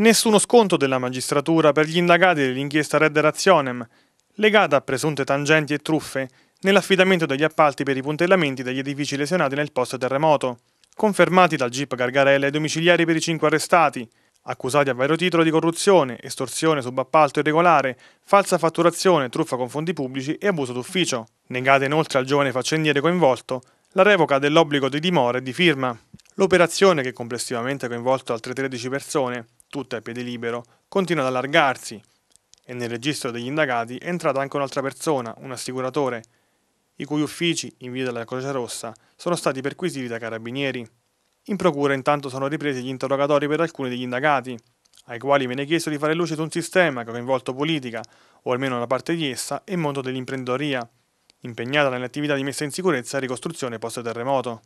Nessuno sconto della magistratura per gli indagati dell'inchiesta Red Razionem, legata a presunte tangenti e truffe nell'affidamento degli appalti per i puntellamenti degli edifici lesionati nel post-terremoto, confermati dal GIP Gargarella ai domiciliari per i cinque arrestati, accusati a vario titolo di corruzione, estorsione, subappalto irregolare, falsa fatturazione, truffa con fondi pubblici e abuso d'ufficio. Negata inoltre al giovane faccendiere coinvolto la revoca dell'obbligo di dimora e di firma. L'operazione, che complessivamente ha coinvolto altre 13 persone, tutta a piede libero, continua ad allargarsi e nel registro degli indagati è entrata anche un'altra persona, un assicuratore, i cui uffici, in via della Croce Rossa, sono stati perquisiti dai carabinieri. In procura intanto sono ripresi gli interrogatori per alcuni degli indagati, ai quali viene chiesto di fare luce su un sistema che ha coinvolto politica, o almeno una parte di essa, e il mondo dell'imprenditoria, impegnata nelle attività di messa in sicurezza e ricostruzione post-terremoto.